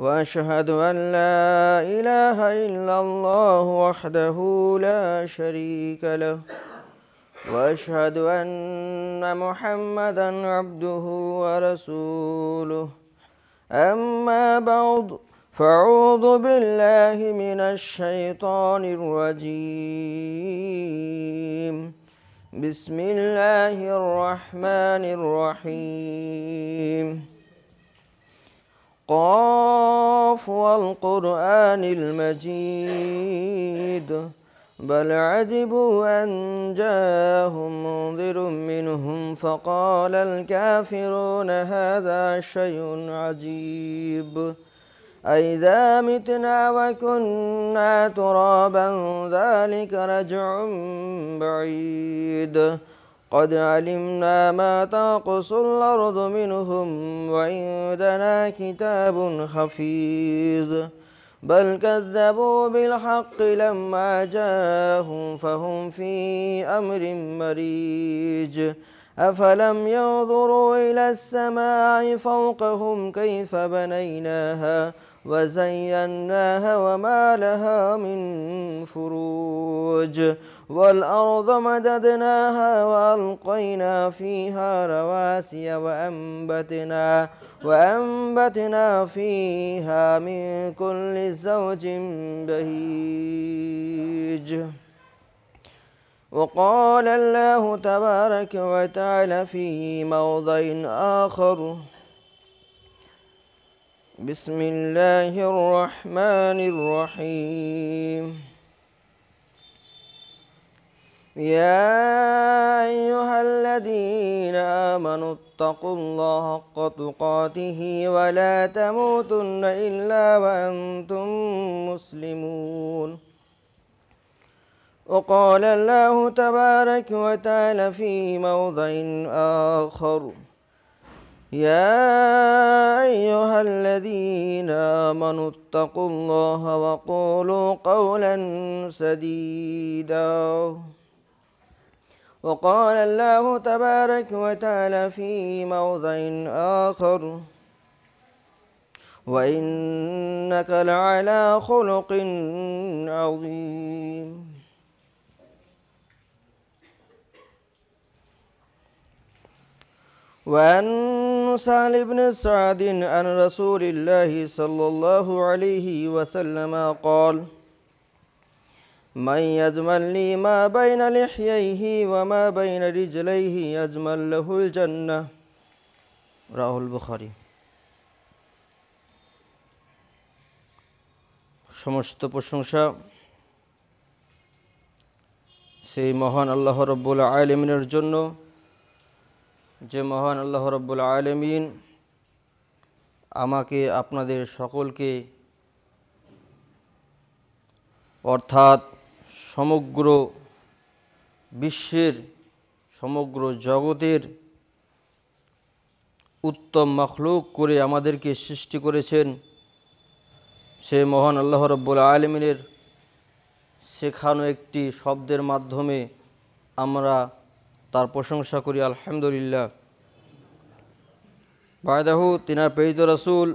واشهد ان لا اله الا الله وحده لا شريك له واشهد ان محمدا عبده ورسوله اما بعد فاعوذ بالله من الشيطان الرجيم بسم الله الرحمن الرحيم قاف والقرآن المجيد بل عجبوا أن جاءهم منذر منهم فقال الكافرون هذا شيء عجيب أئذا متنا وكنا ترابا ذلك رجع بعيد قد علمنا ما تنقص الأرض منهم وعندنا كتاب حفيظ بل كذبوا بالحق لما جاءهم فهم في أمر مريج أفلم ينظروا إلى السماء فوقهم كيف بنيناها وزيناها وما لها من فروج والأرض مددناها وألقينا فيها رواسي وأنبتنا وأنبتنا فيها من كل زوج بهيج وقال الله تبارك وتعالى في موضع آخر بسم الله الرحمن الرحيم يا أيها الذين آمنوا اتقوا الله حق تقاته ولا تموتن إلا وأنتم مسلمون وقال الله تبارك وتعالى في موضع آخر يا أيها الذين آمنوا اتقوا الله وقولوا قولا سديدا وقال الله تبارك وتعالى في موضع آخر وإنك لعلى خلق عظيم وأن سعد بن سعد عن رسول الله صلى الله عليه وسلم قال من يجمل لي ما بين لحييه وما بين رجليه يجمل له الجنة রাহুল বুখারি সমস্ত প্রশংসা সেই মহান আল্লাহ রব্বুল আলমিনের জন্য যে মহান আল্লাহ রব্বুল আলমিন আমাকে আপনাদের সকলকে অর্থাৎ সমগ্র বিশ্বের সমগ্র জগতের উত্তম মখলুক করে আমাদেরকে সৃষ্টি করেছেন সে মহান আল্লাহ রব্বুল আলমিনের শেখানো একটি শব্দের মাধ্যমে আমরা তার প্রশংসা করি আলহামদুলিল্লাহ বায়দাহু তিনার পেয়িত রসুল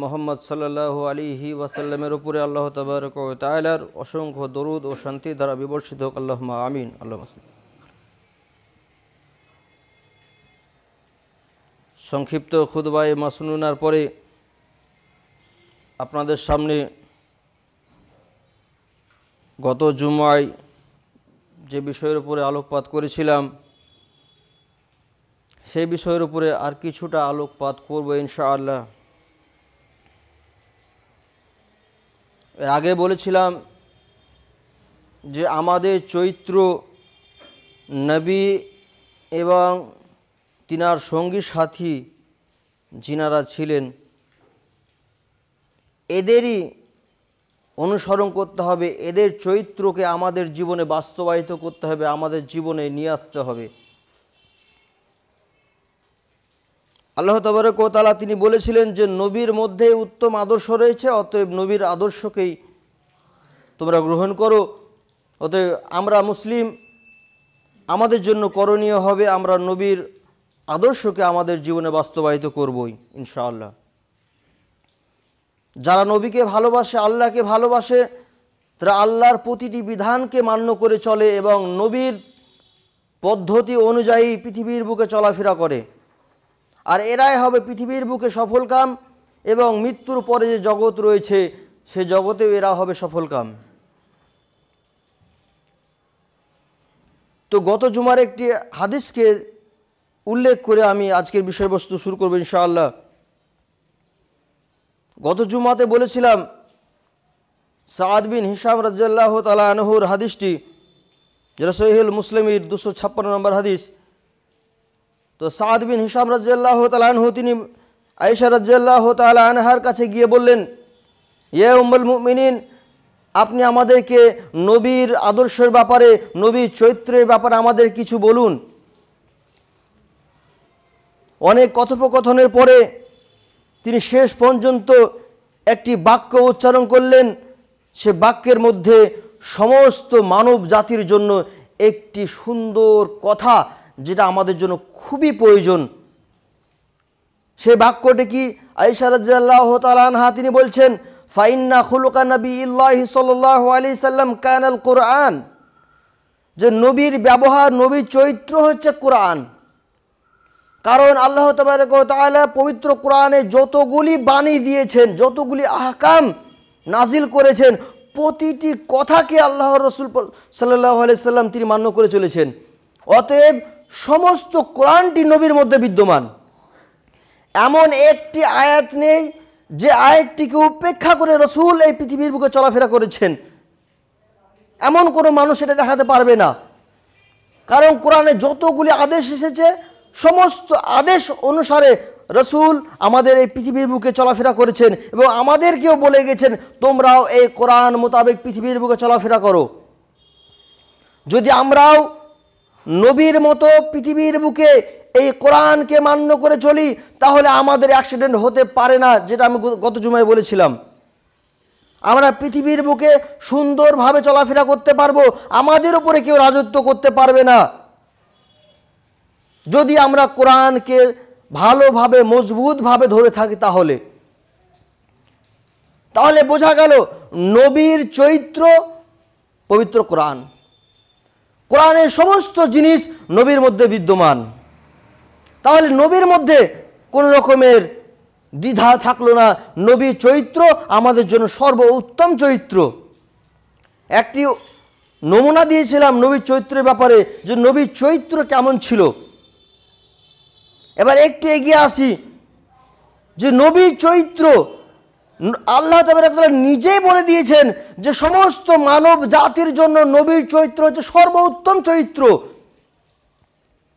মোহাম্মদ সাল্লাহ আলিহি ওয়াসাল্লামের উপরে আল্লাহ তবরক তালার অসংখ্য দরুদ ও শান্তি দ্বারা বিবর্ষিত হোক আল্লাহ আমিন আল্লাহ সংক্ষিপ্ত খুদবাই মাসুনার পরে আপনাদের সামনে গত জুমায় যে বিষয়ের উপরে আলোকপাত করেছিলাম সেই বিষয়ের উপরে আর কিছুটা আলোকপাত করবো ইনশাআল্লাহ এর আগে বলেছিলাম যে আমাদের চৈত্র নবী এবং তিনার সঙ্গী সাথী যিনারা ছিলেন এদেরই অনুসরণ করতে হবে এদের চরিত্রকে আমাদের জীবনে বাস্তবায়িত করতে হবে আমাদের জীবনে নিয়ে আসতে হবে আল্লাহ তালা তিনি বলেছিলেন যে নবীর মধ্যে উত্তম আদর্শ রয়েছে অতএব নবীর আদর্শকেই তোমরা গ্রহণ করো অতএব আমরা মুসলিম আমাদের জন্য করণীয় হবে আমরা নবীর আদর্শকে আমাদের জীবনে বাস্তবায়িত করবই ইনশাআল্লাহ যারা নবীকে ভালোবাসে আল্লাহকে ভালোবাসে তারা আল্লাহর প্রতিটি বিধানকে মান্য করে চলে এবং নবীর পদ্ধতি অনুযায়ী পৃথিবীর বুকে চলাফেরা করে আর এরাই হবে পৃথিবীর বুকে সফলকাম এবং মৃত্যুর পরে যে জগৎ রয়েছে সে জগতেও এরা হবে সফলকাম তো গত জুমার একটি হাদিসকে উল্লেখ করে আমি আজকের বিষয়বস্তু শুরু করবো ইনশাআল্লাহ গত জুমাতে বলেছিলাম সাদ বিন হিসাম রাজ্লাহ তালা আনহুর হাদিসটি যেটা সহিল মুসলিমের দুশো ছাপ্পান্ন নম্বর হাদিস তো সাদ বিন হিসাম রাজ্লাহ তালাহু তিনি আয়সা রাজ্লাহ তালা আনহার কাছে গিয়ে বললেন ইয়ে উম্বল মুমিনিন আপনি আমাদেরকে নবীর আদর্শের ব্যাপারে নবীর চৈত্রের ব্যাপারে আমাদের কিছু বলুন অনেক কথোপকথনের পরে তিনি শেষ পর্যন্ত একটি বাক্য উচ্চারণ করলেন সে বাক্যের মধ্যে সমস্ত মানব জাতির জন্য একটি সুন্দর কথা যেটা আমাদের জন্য খুবই প্রয়োজন সেই বাক্যটি কি আইসারাজ্লাহ তালানহা তিনি বলছেন ফাইন্না খুলকা নবী ইল্লাহ সাল্লাহ আলি সাল্লাম কানাল কোরআন যে নবীর ব্যবহার নবীর চরিত্র হচ্ছে কোরআন কারণ আল্লাহ তালা পবিত্র কোরআনে যতগুলি বাণী দিয়েছেন যতগুলি আহকাম নাজিল করেছেন প্রতিটি কথাকে আল্লাহ রসুল সাল্লাহ আলি সাল্লাম তিনি মান্য করে চলেছেন অতএব সমস্ত কোরআনটি নবীর মধ্যে বিদ্যমান এমন একটি আয়াত নেই যে আয়াতটিকে উপেক্ষা করে রসুল এই পৃথিবীর বুকে চলাফেরা করেছেন এমন কোনো মানুষ এটা দেখাতে পারবে না কারণ কোরআনে যতগুলি আদেশ এসেছে সমস্ত আদেশ অনুসারে রসুল আমাদের এই পৃথিবীর বুকে চলাফেরা করেছেন এবং আমাদেরকেও বলে গেছেন তোমরাও এই কোরআন মোতাবেক পৃথিবীর বুকে চলাফেরা করো যদি আমরাও নবীর মতো পৃথিবীর বুকে এই কোরআনকে মান্য করে চলি তাহলে আমাদের অ্যাক্সিডেন্ট হতে পারে না যেটা আমি গত জুমায় বলেছিলাম আমরা পৃথিবীর বুকে সুন্দরভাবে চলাফেরা করতে পারবো আমাদের উপরে কেউ রাজত্ব করতে পারবে না যদি আমরা কোরআনকে ভালোভাবে মজবুতভাবে ধরে থাকি তাহলে তাহলে বোঝা গেল নবীর চৈত্র পবিত্র কোরআন কোরআনের সমস্ত জিনিস নবীর মধ্যে বিদ্যমান তাহলে নবীর মধ্যে কোন রকমের দ্বিধা থাকলো না নবী চরিত্র আমাদের জন্য সর্ব উত্তম চরিত্র একটি নমুনা দিয়েছিলাম নবীর চরিত্রের ব্যাপারে যে নবীর চরিত্র কেমন ছিল এবার একটু এগিয়ে আসি যে নবীর চরিত্র আল্লাহ তাবারকাল নিজেই বলে দিয়েছেন যে সমস্ত মানব জাতির জন্য নবীর চরিত্র হচ্ছে সর্বোত্তম চরিত্র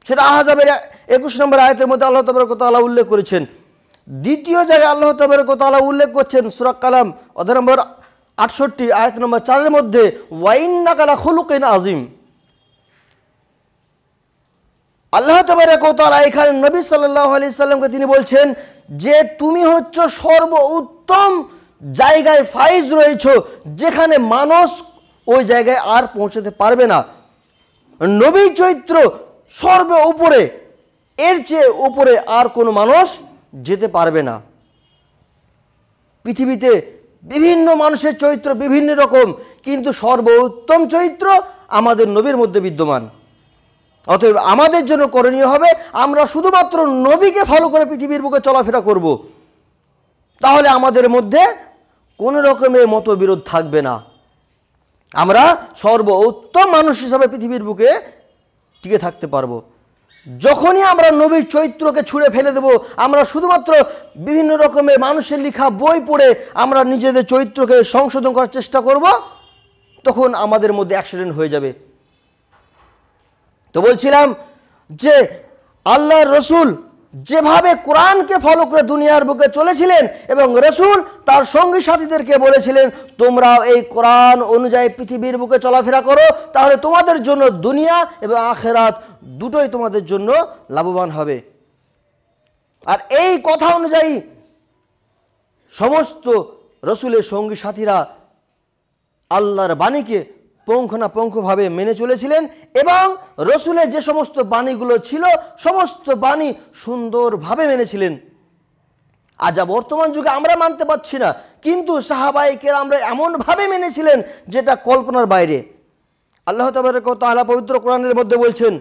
সেটা আহাজাবের একুশ নম্বর আয়তের মধ্যে আল্লাহ তাবারকতালা উল্লেখ করেছেন দ্বিতীয় জায়গায় আল্লাহ তাবারকতালা উল্লেখ করছেন সুরাক কালাম অধ্যায় নম্বর আটষট্টি আয়ত নম্বর চারের মধ্যে ওয়াইন্না কালা খুলুকেন আজিম আল্লাহ তবরকতালা এখানে নবী সাল্লাহ আলি সাল্লামকে তিনি বলছেন যে তুমি হচ্ছ সর্ব উত্তম জায়গায় ফাইজ রয়েছ যেখানে মানুষ ওই জায়গায় আর পৌঁছতে পারবে না নবী চরিত্র সর্ব উপরে এর চেয়ে উপরে আর কোনো মানুষ যেতে পারবে না পৃথিবীতে বিভিন্ন মানুষের চরিত্র বিভিন্ন রকম কিন্তু সর্ব উত্তম চরিত্র আমাদের নবীর মধ্যে বিদ্যমান অতএব আমাদের জন্য করণীয় হবে আমরা শুধুমাত্র নবীকে ফলো করে পৃথিবীর বুকে চলাফেরা করবো তাহলে আমাদের মধ্যে কোনো রকমের মতবিরোধ থাকবে না আমরা সর্ব উত্তম মানুষ হিসাবে পৃথিবীর বুকে টিকে থাকতে পারবো যখনই আমরা নবীর চৈত্রকে ছুঁড়ে ফেলে দেব আমরা শুধুমাত্র বিভিন্ন রকমের মানুষের লেখা বই পড়ে আমরা নিজেদের চৈত্রকে সংশোধন করার চেষ্টা করব তখন আমাদের মধ্যে অ্যাক্সিডেন্ট হয়ে যাবে তো বলছিলাম যে আল্লাহর রসুল যেভাবে কোরআনকে ফলো করে দুনিয়ার বুকে চলেছিলেন এবং রসুল তার সঙ্গী সাথীদেরকে বলেছিলেন তোমরা এই কোরআন অনুযায়ী পৃথিবীর বুকে চলাফেরা করো তাহলে তোমাদের জন্য দুনিয়া এবং আখেরাত দুটোই তোমাদের জন্য লাভবান হবে আর এই কথা অনুযায়ী সমস্ত রসুলের সঙ্গী সাথীরা আল্লাহর বাণীকে পঙ্খনাপঙ্খভাবে মেনে চলেছিলেন এবং রসুলের যে সমস্ত বাণীগুলো ছিল সমস্ত বাণী সুন্দরভাবে মেনেছিলেন আর বর্তমান যুগে আমরা মানতে পারছি না কিন্তু সাহাবাইকের আমরা এমনভাবে মেনেছিলেন যেটা কল্পনার বাইরে আল্লাহ কথা তাহলা পবিত্র কোরআনের মধ্যে বলছেন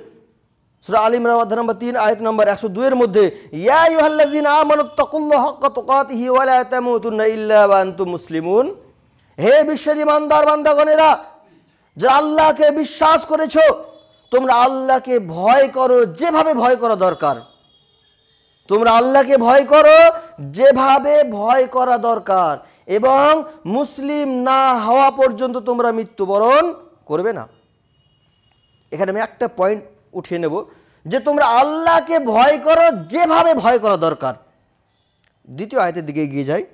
সুরা আলিম রামাদ নম্বর তিন আয়ত নম্বর একশো দুইয়ের মধ্যে মুসলিমুন হে বিশ্বের ইমানদার বান্দাগণেরা যারা আল্লাহকে বিশ্বাস করেছ তোমরা আল্লাহকে ভয় করো যেভাবে ভয় করা দরকার তোমরা আল্লাহকে ভয় করো যেভাবে ভয় করা দরকার এবং মুসলিম না হওয়া পর্যন্ত তোমরা মৃত্যুবরণ করবে না এখানে আমি একটা পয়েন্ট উঠিয়ে নেব যে তোমরা আল্লাহকে ভয় করো যেভাবে ভয় করা দরকার দ্বিতীয় আয়তের দিকে এগিয়ে যায়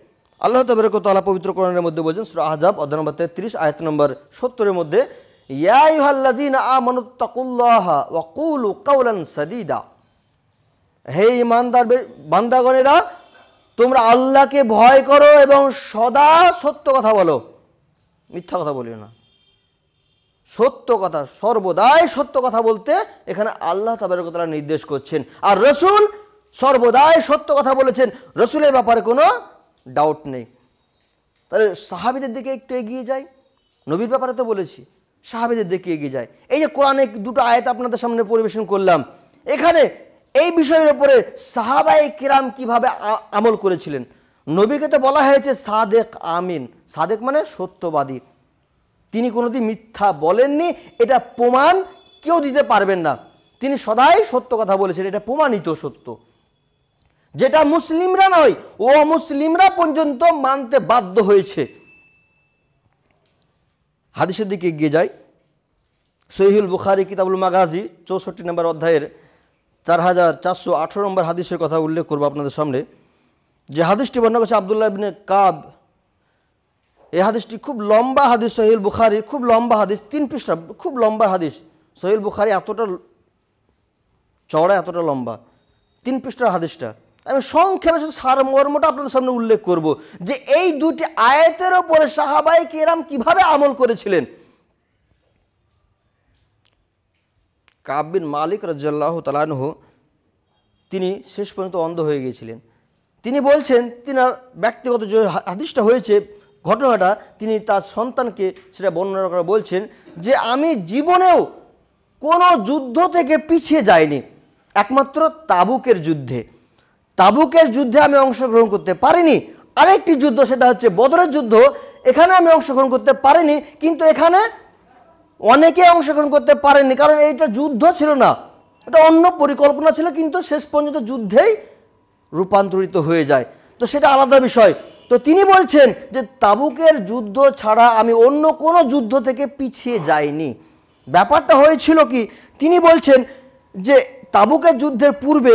আল্লাহ তবরকতলা পবিত্র কোরআনের মধ্যে বলছেন সুর আহজাব অধ্যায় নম্বর তেত্রিশ আয়াত নম্বর সত্তরের মধ্যে হে ইমানদার বান্দাগণেরা তোমরা আল্লাহকে ভয় করো এবং সদা সত্য কথা বলো মিথ্যা কথা বলিও না সত্য কথা সর্বদাই সত্য কথা বলতে এখানে আল্লাহ তাবারকতলা নির্দেশ করছেন আর রসুল সর্বদাই সত্য কথা বলেছেন রসুলের ব্যাপারে কোনো ডাউট নেই তাহলে সাহাবিদের দিকে একটু এগিয়ে যাই নবীর ব্যাপারে তো বলেছি সাহাবিদের দিকে এগিয়ে যায় এই যে কোরআনে দুটো আয়াত আপনাদের সামনে পরিবেশন করলাম এখানে এই বিষয়ের ওপরে সাহাবাই কিরাম কিভাবে আমল করেছিলেন নবীকে তো বলা হয়েছে সাদেক আমিন সাদেক মানে সত্যবাদী তিনি কোনোদিন মিথ্যা বলেননি এটা প্রমাণ কেউ দিতে পারবেন না তিনি সদাই সত্য কথা বলেছেন এটা প্রমাণিত সত্য যেটা মুসলিমরা নয় ও মুসলিমরা পর্যন্ত মানতে বাধ্য হয়েছে হাদিসের দিকে এগিয়ে যায় সহিহুল বুখারি কিতাবুল মাগাজি চৌষট্টি নম্বর অধ্যায়ের চার হাজার চারশো আঠেরো নম্বর হাদিসের কথা উল্লেখ করবো আপনাদের সামনে যে হাদিসটি বর্ণনা করছে আবদুল্লাহ ইবনে কাব এই হাদিসটি খুব লম্বা হাদিস সহিল বুখারির খুব লম্বা হাদিস তিন পৃষ্ঠা খুব লম্বা হাদিস সহিল বুখারি এতটা চওড়া এতটা লম্বা তিন পৃষ্ঠার হাদিসটা আমি সংক্ষেপে শুধু সারমর্মটা আপনাদের সামনে উল্লেখ করব যে এই দুটি আয়াতের ওপরে সাহাবাই কেরাম কিভাবে আমল করেছিলেন কাব্বিন মালিক রাজ্লাহ তালানহ তিনি শেষ পর্যন্ত অন্ধ হয়ে গিয়েছিলেন তিনি বলছেন তিনার ব্যক্তিগত যে হাদিসটা হয়েছে ঘটনাটা তিনি তার সন্তানকে সেটা বর্ণনা করে বলছেন যে আমি জীবনেও কোনো যুদ্ধ থেকে পিছিয়ে যাইনি একমাত্র তাবুকের যুদ্ধে তাবুকের যুদ্ধে আমি অংশগ্রহণ করতে পারিনি আরেকটি যুদ্ধ সেটা হচ্ছে বদরের যুদ্ধ এখানে আমি অংশগ্রহণ করতে পারিনি কিন্তু এখানে অনেকে অংশগ্রহণ করতে পারেনি কারণ এইটা যুদ্ধ ছিল না এটা অন্য পরিকল্পনা ছিল কিন্তু শেষ পর্যন্ত যুদ্ধেই রূপান্তরিত হয়ে যায় তো সেটা আলাদা বিষয় তো তিনি বলছেন যে তাবুকের যুদ্ধ ছাড়া আমি অন্য কোনো যুদ্ধ থেকে পিছিয়ে যাইনি ব্যাপারটা হয়েছিল কি তিনি বলছেন যে তাবুকের যুদ্ধের পূর্বে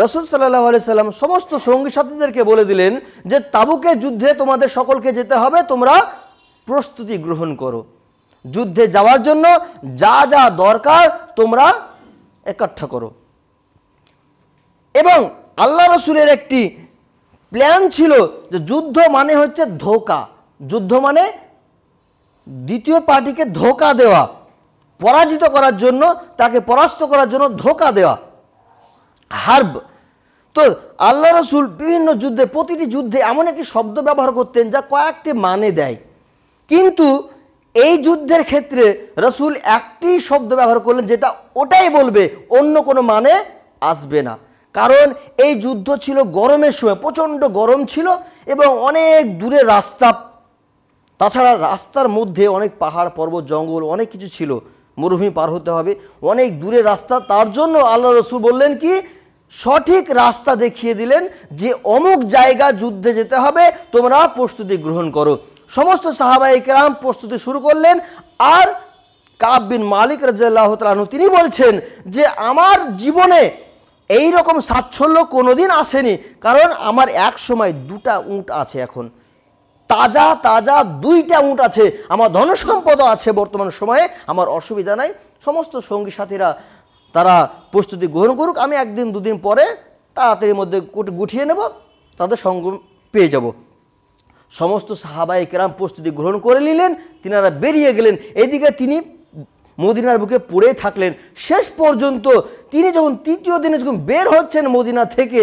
রসুল সাল্লাহ আলি সাল্লাম সমস্ত সঙ্গী সাথীদেরকে বলে দিলেন যে তাবুকে যুদ্ধে তোমাদের সকলকে যেতে হবে তোমরা প্রস্তুতি গ্রহণ করো যুদ্ধে যাওয়ার জন্য যা যা দরকার তোমরা একাঠা করো এবং আল্লাহ রসুলের একটি প্ল্যান ছিল যে যুদ্ধ মানে হচ্ছে ধোকা যুদ্ধ মানে দ্বিতীয় পার্টিকে ধোকা দেওয়া পরাজিত করার জন্য তাকে পরাস্ত করার জন্য ধোকা দেওয়া হার্ব তো আল্লাহ রসুল বিভিন্ন যুদ্ধে প্রতিটি যুদ্ধে এমন একটি শব্দ ব্যবহার করতেন যা কয়েকটি মানে দেয় কিন্তু এই যুদ্ধের ক্ষেত্রে রসুল একটি শব্দ ব্যবহার করলেন যেটা ওটাই বলবে অন্য কোনো মানে আসবে না কারণ এই যুদ্ধ ছিল গরমের সময় প্রচণ্ড গরম ছিল এবং অনেক দূরে রাস্তা তাছাড়া রাস্তার মধ্যে অনেক পাহাড় পর্বত জঙ্গল অনেক কিছু ছিল মরুভূমি পার হতে হবে অনেক দূরে রাস্তা তার জন্য আল্লাহ রসুল বললেন কি সঠিক রাস্তা দেখিয়ে দিলেন যে অমুক জায়গা যুদ্ধে যেতে হবে তোমরা প্রস্তুতি গ্রহণ করো সমস্ত সাহাবাহিকরাম প্রস্তুতি শুরু করলেন আর কাব মালিক রাজু তালু তিনি বলছেন যে আমার জীবনে এই রকম সাচ্ছল্য কোনোদিন আসেনি কারণ আমার এক সময় দুটা উঁট আছে এখন তাজা তাজা দুইটা উঁট আছে আমার ধনসম্পদ আছে বর্তমান সময়ে আমার অসুবিধা নাই সমস্ত সঙ্গী সাথীরা তারা প্রস্তুতি গ্রহণ করুক আমি একদিন দুদিন পরে তাড়াতাড়ির মধ্যে গুঠিয়ে নেব তাদের সঙ্গ পেয়ে যাব সমস্ত সাহাবাই কেরাম প্রস্তুতি গ্রহণ করে নিলেন তিনারা বেরিয়ে গেলেন এদিকে তিনি মদিনার বুকে পড়ে থাকলেন শেষ পর্যন্ত তিনি যখন তৃতীয় দিনে যখন বের হচ্ছেন মদিনা থেকে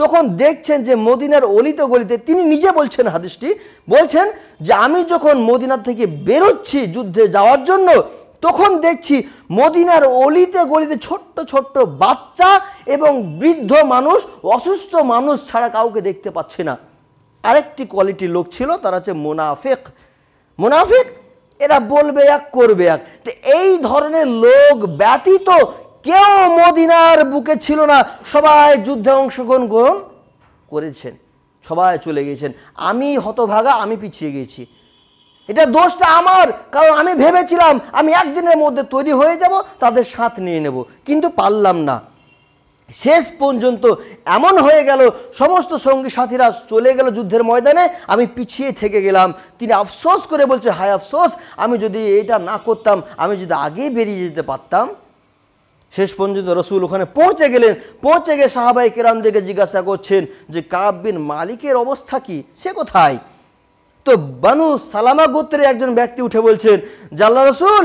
তখন দেখছেন যে মদিনার অলিতে গলিতে তিনি নিজে বলছেন হাদিসটি বলছেন যে আমি যখন মদিনা থেকে বেরোচ্ছি যুদ্ধে যাওয়ার জন্য তখন দেখছি মদিনার অলিতে গলিতে ছোট্ট ছোট্ট বাচ্চা এবং বৃদ্ধ মানুষ অসুস্থ মানুষ ছাড়া কাউকে দেখতে পাচ্ছে না আরেকটি কোয়ালিটি লোক ছিল তারা হচ্ছে মোনাফেক মোনাফেক এরা বলবে এক করবে এক তো এই ধরনের লোক ব্যতীত কেউ মদিনার বুকে ছিল না সবাই যুদ্ধে অংশগ্রহণ গ্রহণ করেছেন সবাই চলে গেছেন আমি হতভাগা আমি পিছিয়ে গেছি এটা দোষটা আমার কারণ আমি ভেবেছিলাম আমি একদিনের মধ্যে তৈরি হয়ে যাব তাদের সাথ নিয়ে নেব কিন্তু পারলাম না শেষ পর্যন্ত এমন হয়ে গেল সমস্ত সঙ্গী সাথীরা চলে গেল যুদ্ধের ময়দানে আমি পিছিয়ে থেকে গেলাম তিনি আফসোস করে বলছে হায় আফসোস আমি যদি এটা না করতাম আমি যদি আগেই বেরিয়ে যেতে পারতাম শেষ পর্যন্ত রসুল ওখানে পৌঁছে গেলেন পৌঁছে গিয়ে সাহাবাই কেরাম দিকে জিজ্ঞাসা করছেন যে কাব্বিন মালিকের অবস্থা কি সে কোথায় তো বানু সালামা গোত্রে একজন ব্যক্তি উঠে বলছেন জাল্লা রসুল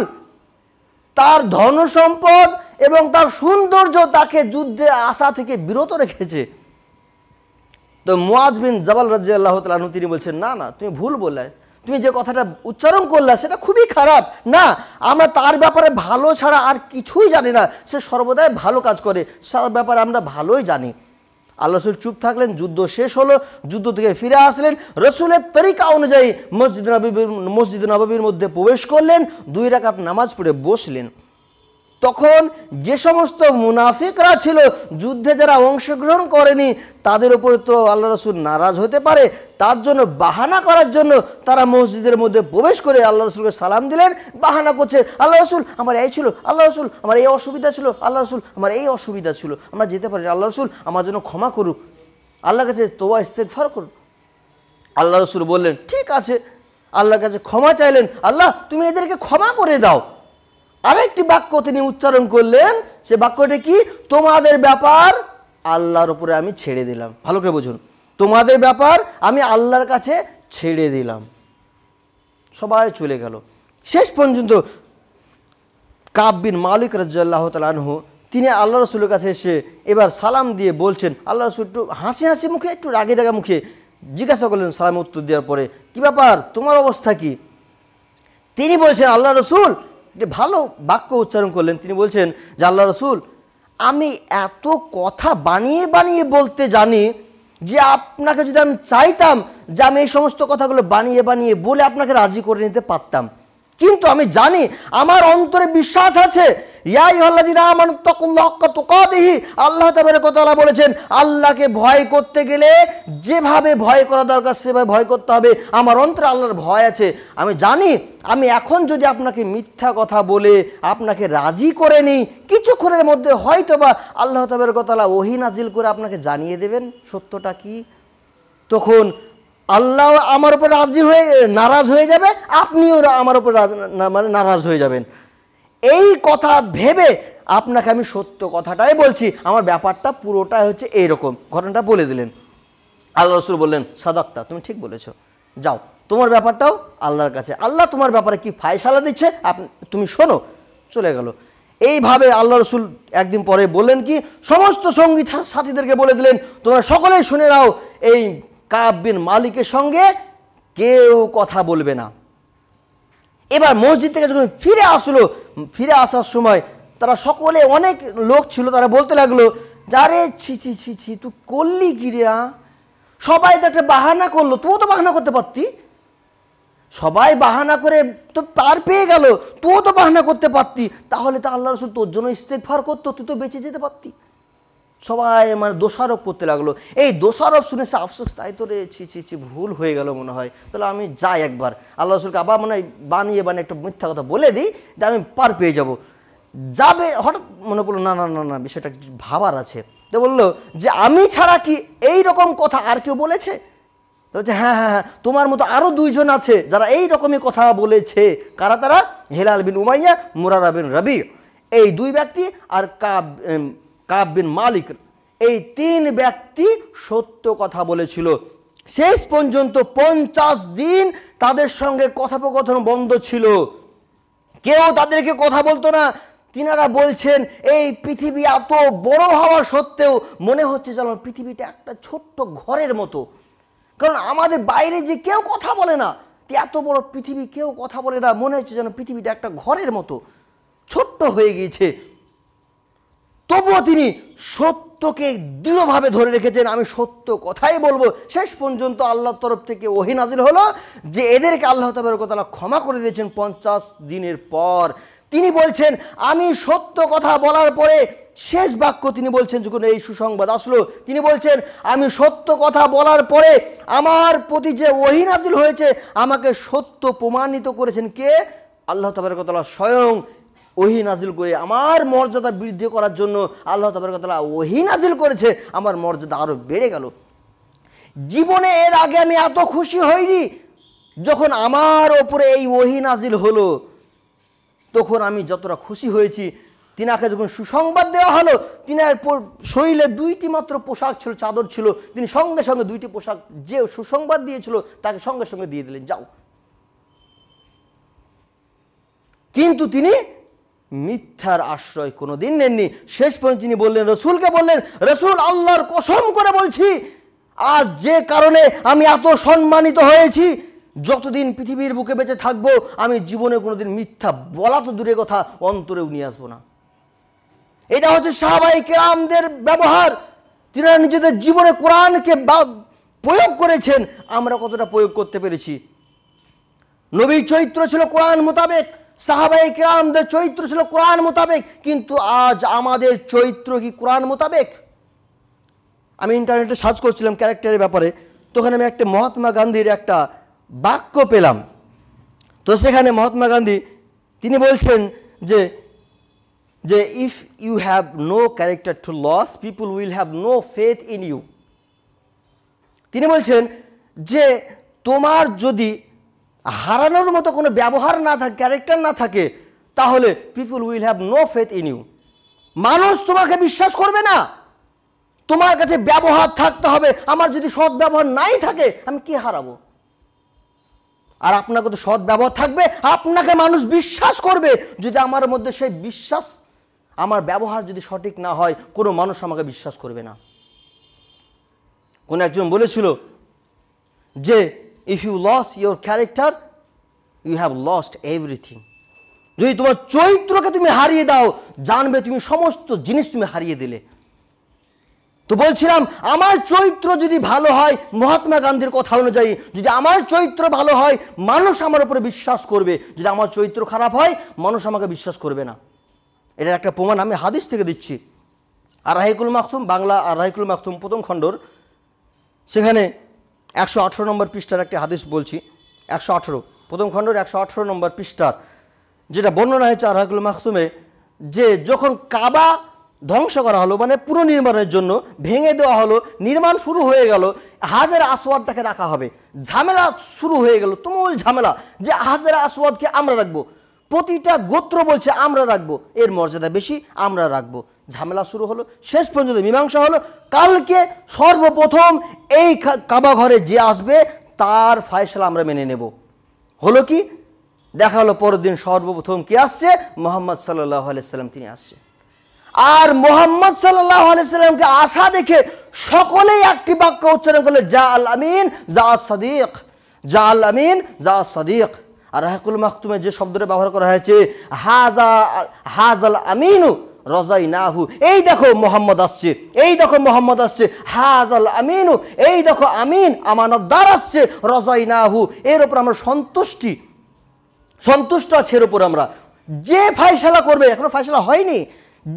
তার ধন সম্পদ এবং তার সৌন্দর্য তাকে যুদ্ধে আসা থেকে বিরত রেখেছে তো মোয়াজ বিন জবাল রাজি আল্লাহ তালু তিনি বলছেন না না তুমি ভুল বললে তুমি যে কথাটা উচ্চারণ করলে সেটা খুবই খারাপ না আমরা তার ব্যাপারে ভালো ছাড়া আর কিছুই জানি না সে সর্বদাই ভালো কাজ করে সার ব্যাপারে আমরা ভালোই জানি আল্লাহ রসুল চুপ থাকলেন যুদ্ধ শেষ হলো যুদ্ধ থেকে ফিরে আসলেন রসুলের তরিকা অনুযায়ী মসজিদ নবীর মসজিদ নবাবীর মধ্যে প্রবেশ করলেন দুই রাকাত নামাজ পড়ে বসলেন তখন যে সমস্ত মুনাফিকরা ছিল যুদ্ধে যারা অংশগ্রহণ করেনি তাদের উপরে তো আল্লাহ রসুল নারাজ হতে পারে তার জন্য বাহানা করার জন্য তারা মসজিদের মধ্যে প্রবেশ করে আল্লাহ রসুলকে সালাম দিলেন বাহানা করছে আল্লাহ রসুল আমার এই ছিল আল্লাহ রসুল আমার এই অসুবিধা ছিল আল্লাহ রসুল আমার এই অসুবিধা ছিল আমরা যেতে পারি আল্লাহ রসুল আমার জন্য ক্ষমা করুক আল্লাহর কাছে তোয়া ইস্তেকফার করুন আল্লাহ রসুল বললেন ঠিক আছে আল্লাহর কাছে ক্ষমা চাইলেন আল্লাহ তুমি এদেরকে ক্ষমা করে দাও আরেকটি বাক্য তিনি উচ্চারণ করলেন সে বাক্যটি কি তোমাদের ব্যাপার আল্লাহর উপরে আমি ছেড়ে দিলাম ভালো করে বুঝুন তোমাদের ব্যাপার আমি আল্লাহর কাছে ছেড়ে দিলাম সবাই চলে গেল শেষ পর্যন্ত কাব্বিন মালিক রাজ্লাহ তালানহু তিনি আল্লাহ রসুলের কাছে এসে এবার সালাম দিয়ে বলছেন আল্লাহ রসুল একটু হাসি হাসি মুখে একটু রাগে রাগে মুখে জিজ্ঞাসা করলেন সালাম উত্তর দেওয়ার পরে কি ব্যাপার তোমার অবস্থা কি তিনি বলছেন আল্লাহ রসুল একটি ভালো বাক্য উচ্চারণ করলেন তিনি বলছেন যে আল্লাহ রসুল আমি এত কথা বানিয়ে বানিয়ে বলতে জানি যে আপনাকে যদি আমি চাইতাম যে আমি এই সমস্ত কথাগুলো বানিয়ে বানিয়ে বলে আপনাকে রাজি করে নিতে পারতাম কিন্তু আমি জানি আমার অন্তরে বিশ্বাস আছে আল্লাহ তালা বলেছেন আল্লাহকে ভয় করতে গেলে যেভাবে ভয় করা দরকার সেভাবে ভয় করতে হবে আমার অন্তরে আল্লাহর ভয় আছে আমি জানি আমি এখন যদি আপনাকে মিথ্যা কথা বলে আপনাকে রাজি করে নিই কিছুক্ষণের মধ্যে হয়তো বা আল্লাহ তাবের কতলা ওহি করে আপনাকে জানিয়ে দেবেন সত্যটা কি তখন আল্লাহ আমার উপর রাজি হয়ে নারাজ হয়ে যাবে আপনিও আমার উপর মানে নারাজ হয়ে যাবেন এই কথা ভেবে আপনাকে আমি সত্য কথাটাই বলছি আমার ব্যাপারটা পুরোটাই হচ্ছে এইরকম ঘটনাটা বলে দিলেন আল্লাহ রসুল বললেন সাদাক্তা তুমি ঠিক বলেছ যাও তোমার ব্যাপারটাও আল্লাহর কাছে আল্লাহ তোমার ব্যাপারে কি ফায়সালা দিচ্ছে আপনি তুমি শোনো চলে গেল এইভাবে আল্লাহ রসুল একদিন পরে বললেন কি সমস্ত সঙ্গীত সাথীদেরকে বলে দিলেন তোমরা সকলেই শুনে নাও এই কাব্বিন মালিকের সঙ্গে কেউ কথা বলবে না এবার মসজিদ থেকে যখন ফিরে আসলো ফিরে আসার সময় তারা সকলে অনেক লোক ছিল তারা বলতে লাগলো যারে ছি ছি ছি ছি তুই করলি কিরিয়া সবাই তো একটা বাহানা করলো তুও তো বাহানা করতে পারতি সবাই বাহানা করে তো পার পেয়ে গেল তুও তো বাহানা করতে পারতি তাহলে তো আল্লাহ রসুল তোর জন্য ইস্তেকফার করতো তুই তো বেঁচে যেতে পারতি সবাই মানে দোষারোপ করতে লাগলো এই দোষারোপ শুনে সে আফসোস তাই তো রে ছি ছি ছি ভুল হয়ে গেল মনে হয় তাহলে আমি যাই একবার আল্লাহ রসুলকে আবার মানে বানিয়ে বানিয়ে একটা মিথ্যা কথা বলে দিই যে আমি পার পেয়ে যাব যাবে হঠাৎ মনে পড়লো না না না না বিষয়টা ভাবার আছে তো বললো যে আমি ছাড়া কি এই রকম কথা আর কেউ বলেছে তো বলছে হ্যাঁ হ্যাঁ হ্যাঁ তোমার মতো আরও দুইজন আছে যারা এই রকমই কথা বলেছে কারা তারা Hilal bin Umayya Murarah bin Rabi এই দুই ব্যক্তি আর কাব কাব বিন মালিক এই তিন ব্যক্তি সত্য কথা বলেছিল শেষ পর্যন্ত পঞ্চাশ দিন তাদের সঙ্গে কথোপকথন বন্ধ ছিল কেউ তাদেরকে কথা বলতো না তিনারা বলছেন এই পৃথিবী এত বড় হওয়া সত্ত্বেও মনে হচ্ছে যেন পৃথিবীটা একটা ছোট্ট ঘরের মতো কারণ আমাদের বাইরে যে কেউ কথা বলে না এত বড় পৃথিবী কেউ কথা বলে না মনে হচ্ছে যেন পৃথিবীটা একটা ঘরের মতো ছোট্ট হয়ে গিয়েছে তবুও তিনি সত্যকে দৃঢ়ভাবে ধরে রেখেছেন আমি সত্য কথাই বলবো শেষ পর্যন্ত আল্লাহর তরফ থেকে ওহি নাজির হলো যে এদেরকে আল্লাহ তাবরকতালা ক্ষমা করে দিয়েছেন পঞ্চাশ দিনের পর তিনি বলছেন আমি সত্য কথা বলার পরে শেষ বাক্য তিনি বলছেন যখন এই সুসংবাদ আসলো তিনি বলছেন আমি সত্য কথা বলার পরে আমার প্রতি যে ওহিনাজিল হয়েছে আমাকে সত্য প্রমাণিত করেছেন কে আল্লাহ তাবরকতলা স্বয়ং ওহি নাজিল করে আমার মর্যাদা বৃদ্ধি করার জন্য আল্লাহ তাবরকতলা ওহি নাজিল করেছে আমার মর্যাদা আরও বেড়ে গেল জীবনে এর আগে আমি এত খুশি হইনি যখন আমার ওপরে এই ওহি নাজিল হলো তখন আমি যতটা খুশি হয়েছি তিনাকে যখন সুসংবাদ দেওয়া হলো তিনার শরীরে দুইটি মাত্র পোশাক ছিল চাদর ছিল তিনি সঙ্গে সঙ্গে দুইটি পোশাক যে সুসংবাদ দিয়েছিল তাকে সঙ্গে সঙ্গে দিয়ে দিলেন যাও কিন্তু তিনি মিথ্যার আশ্রয় কোনো দিন নেননি শেষ পর্যন্ত তিনি বললেন রসুলকে বললেন রসুল আল্লাহর কসম করে বলছি আজ যে কারণে আমি এত সম্মানিত হয়েছি যতদিন পৃথিবীর বুকে বেঁচে থাকবো আমি জীবনে কোনোদিন মিথ্যা বলা তো দূরে কথা অন্তরেও নিয়ে আসবো না এটা হচ্ছে সাহাবাই কেরামদের ব্যবহার তিনারা নিজেদের জীবনে কোরআনকে প্রয়োগ করেছেন আমরা কতটা প্রয়োগ করতে পেরেছি নবীর চরিত্র ছিল কোরআন মোতাবেক সাহাবাই কিরামদের চরিত্র ছিল কোরআন মোতাবেক কিন্তু আজ আমাদের চরিত্র কি কোরআন মোতাবেক আমি ইন্টারনেটে সার্চ করছিলাম ক্যারেক্টারের ব্যাপারে তখন আমি একটা মহাত্মা গান্ধীর একটা বাক্য পেলাম তো সেখানে মহাত্মা গান্ধী তিনি বলছেন যে যে if you have no character to lose people will have no faith in you তিনি বলছেন যে তোমার যদি হারানোর মতো কোনো ব্যবহার না থাকে ক্যারেক্টার না থাকে তাহলে people will have no faith in you মানুষ তোমাকে বিশ্বাস করবে না তোমার কাছে ব্যবহার থাকতে হবে আমার যদি সৎ ব্যবহার নাই থাকে আমি কি হারাবো আর আপনাকে তো সৎ ব্যবহার থাকবে আপনাকে মানুষ বিশ্বাস করবে যদি আমার মধ্যে সেই বিশ্বাস আমার ব্যবহার যদি সঠিক না হয় কোনো মানুষ আমাকে বিশ্বাস করবে না কোন একজন বলেছিল যে if you lose your character you have lost everything যদি তোমার চরিত্রকে তুমি হারিয়ে দাও জানবে তুমি সমস্ত জিনিস তুমি হারিয়ে দিলে তো বলছিলাম আমার চরিত্র যদি ভালো হয় মহাত্মা গান্ধীর কথা অনুযায়ী যদি আমার চরিত্র ভালো হয় মানুষ আমার উপরে বিশ্বাস করবে যদি আমার চরিত্র খারাপ হয় মানুষ আমাকে বিশ্বাস করবে না এটার একটা প্রমাণ আমি হাদিস থেকে দিচ্ছি আর রাহিকুল মাকসুম বাংলা আর রাহিকুল মাকসুম প্রথম খণ্ডর সেখানে একশো আঠেরো নম্বর পৃষ্ঠার একটি হাদিস বলছি একশো আঠেরো প্রথম খণ্ডের একশো আঠেরো নম্বর পৃষ্ঠার যেটা বর্ণনা হয়েছে আরহাকুল মাহসুমে যে যখন কাবা ধ্বংস করা হলো মানে পুনর্নির্মাণের জন্য ভেঙে দেওয়া হলো নির্মাণ শুরু হয়ে গেল হাজার আসওয়াদটাকে রাখা হবে ঝামেলা শুরু হয়ে গেল তুমুল ঝামেলা যে হাজের আসওয়াদকে আমরা রাখবো প্রতিটা গোত্র বলছে আমরা রাখবো এর মর্যাদা বেশি আমরা রাখবো ঝামেলা শুরু হলো শেষ পর্যন্ত মীমাংসা হলো কালকে সর্বপ্রথম এই কাবা ঘরে যে আসবে তার ফায়সলা আমরা মেনে নেব হলো কি দেখা হলো পরের দিন সর্বপ্রথম কি আসছে মোহাম্মদ সাল্লাহ আলাইসাল্লাম তিনি আসছে আর মোহাম্মদ সাল্লাহ আলাইসাল্লামকে আশা দেখে সকলেই একটি বাক্য উচ্চারণ করলে জা আল আমিন জা সাদিক জা আল আমিন জা সাদিক আর রাহাকুল মাহতুমে যে শব্দটা ব্যবহার করা হয়েছে হাজা হাজাল আমিনু রজাই নাহু এই দেখো মোহাম্মদ আসছে এই দেখো মোহাম্মদ আসছে হাজাল আমিনু এই দেখো আমিন আমানতদার আসছে রজাই নাহু এর ওপর আমরা সন্তুষ্টি সন্তুষ্ট আছে এর ওপর আমরা যে ফাইসালা করবে এখনো ফাইসালা হয়নি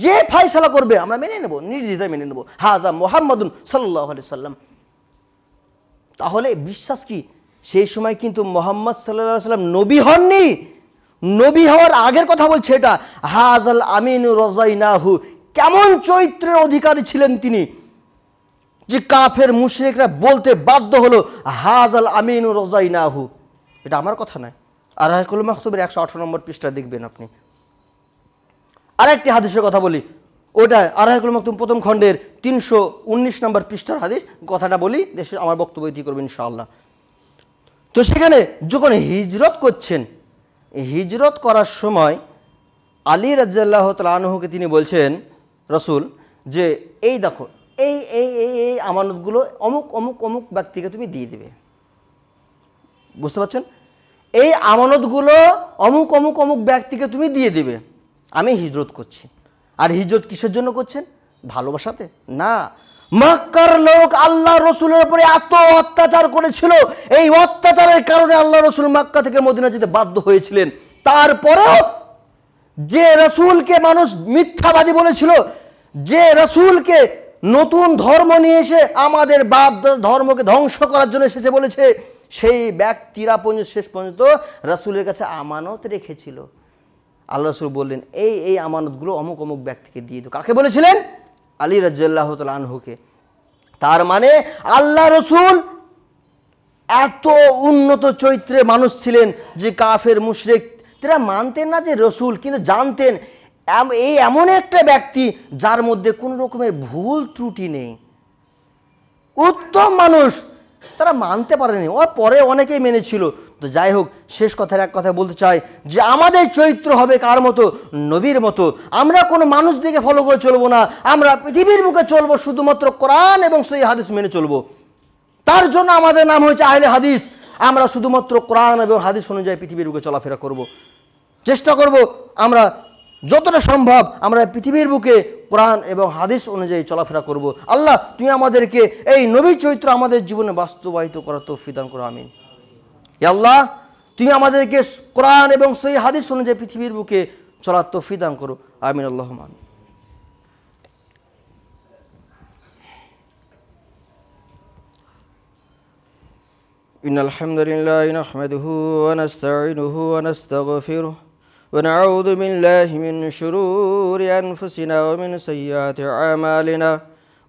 যে ফাইসালা করবে আমরা মেনে নেব নির্দ্বিধায় মেনে নেব হাজা মোহাম্মদ সাল্লাহ সাল্লাম তাহলে বিশ্বাস কি সেই সময় কিন্তু মোহাম্মদ সাল্লাহ সাল্লাম নবী হননি নবী হওয়ার আগের কথা বলছে এটা হাজাল আমিন নাহু কেমন চরিত্রের অধিকারী ছিলেন তিনি যে কাফের মুশ্রিকরা বলতে বাধ্য হলো হাজাল আমিন নাহু এটা আমার কথা নয় আর হাইকুল মাহসুবের একশো আঠারো নম্বর পৃষ্ঠা দেখবেন আপনি আরেকটি হাদিসের কথা বলি ওটা আরহাকুল মাহতুম প্রথম খণ্ডের তিনশো উনিশ নম্বর পৃষ্ঠার হাদিস কথাটা বলি দেশে আমার বক্তব্য ইতি করবেন ইনশাআল্লাহ তো সেখানে যখন হিজরত করছেন হিজরত করার সময় আলী রাজ্লাহ তালাহকে তিনি বলছেন রসুল যে এই দেখো এই এই এই এই আমানতগুলো অমুক অমুক অমুক ব্যক্তিকে তুমি দিয়ে দেবে বুঝতে পারছেন এই আমানতগুলো অমুক অমুক অমুক ব্যক্তিকে তুমি দিয়ে দেবে আমি হিজরত করছি আর হিজরত কিসের জন্য করছেন ভালোবাসাতে না মক্কার লোক আল্লাহ রসুলের উপরে এত অত্যাচার করেছিল এই অত্যাচারের কারণে আল্লাহ রসুল মক্কা থেকে মদিনা যেতে বাধ্য হয়েছিলেন তারপরেও যে রসুলকে মানুষ মিথ্যাবাদী বলেছিল যে রসুলকে নতুন ধর্ম নিয়ে এসে আমাদের বাপ ধর্মকে ধ্বংস করার জন্য এসেছে বলেছে সেই ব্যক্তিরা পর্যন্ত শেষ পর্যন্ত রসুলের কাছে আমানত রেখেছিল আল্লাহ রসুল বললেন এই এই আমানতগুলো অমুক অমুক ব্যক্তিকে দিয়ে দো কাকে বলেছিলেন আলী রাজ্লাহ তালহুকে তার মানে আল্লাহ রসুল এত উন্নত চৈত্রে মানুষ ছিলেন যে কাফের মুশরেক তারা মানতেন না যে রসুল কিন্তু জানতেন এই এমন একটা ব্যক্তি যার মধ্যে কোনো রকমের ভুল ত্রুটি নেই উত্তম মানুষ তারা মানতে পারেনি ওর পরে অনেকেই মেনেছিল তো যাই হোক শেষ কথার এক কথা বলতে চাই যে আমাদের চরিত্র হবে কার মতো নবীর মতো আমরা কোনো মানুষ দিকে ফলো করে চলবো না আমরা পৃথিবীর মুখে চলবো শুধুমাত্র কোরআন এবং সেই হাদিস মেনে চলবো তার জন্য আমাদের নাম হয়েছে আহলে হাদিস আমরা শুধুমাত্র কোরআন এবং হাদিস অনুযায়ী পৃথিবীর বুকে চলাফেরা করব। চেষ্টা করব আমরা যতটা সম্ভব আমরা পৃথিবীর বুকে কোরআন এবং হাদিস অনুযায়ী চলাফেরা করব। আল্লাহ তুমি আমাদেরকে এই নবী চরিত্র আমাদের জীবনে বাস্তবায়িত করার তৌফিদান করো আমিন আল্লাহ তুমি আমাদেরকে কোরআন এবং সেই হাদিস অনুযায়ী পৃথিবীর বুকে চলার তৌফিদান করো আমিন আল্লাহ আমিন আহমেদ হু لله হু ونستعينه ونستغفره ونعوذ بالله من شرور أنفسنا ومن سيئات أعمالنا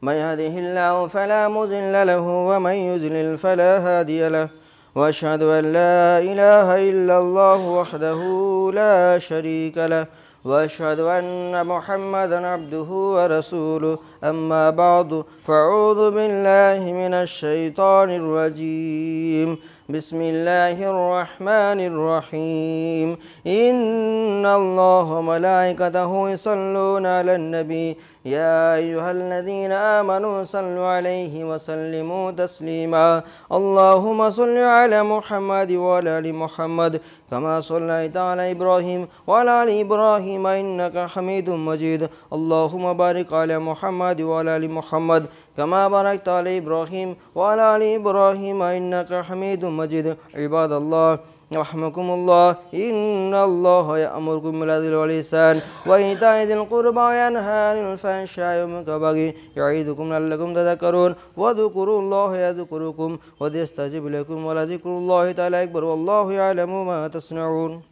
من يهده الله فلا مضل له ومن يذلل فلا هادي له وأشهد أن لا إله إلا الله وحده لا شريك له وأشهد أن محمدا عبده ورسوله أما بعد فأعوذ بالله من الشيطان الرجيم بسم الله الرحمن الرحيم إن الله ملائكته يصلون على النبي يا أيها الذين آمنوا صلوا عليه وسلموا تسليما اللهم صل على محمد وعلى آل محمد كما صليت على إبراهيم وعلى آل إبراهيم إنك حميد مجيد اللهم بارك على محمد وعلى آل محمد كما باركت على إبراهيم وعلى آل إبراهيم إنك حميد مجيد عباد الله رحمكم الله إن الله يأمركم بالعدل والإحسان وإيتاء ذي القربى وينهى عن الفحشاء والمنكر يعظكم لعلكم تذكرون واذكروا الله يذكركم وليستجب لكم ولذكر الله تعالى أكبر والله يعلم ما تصنعون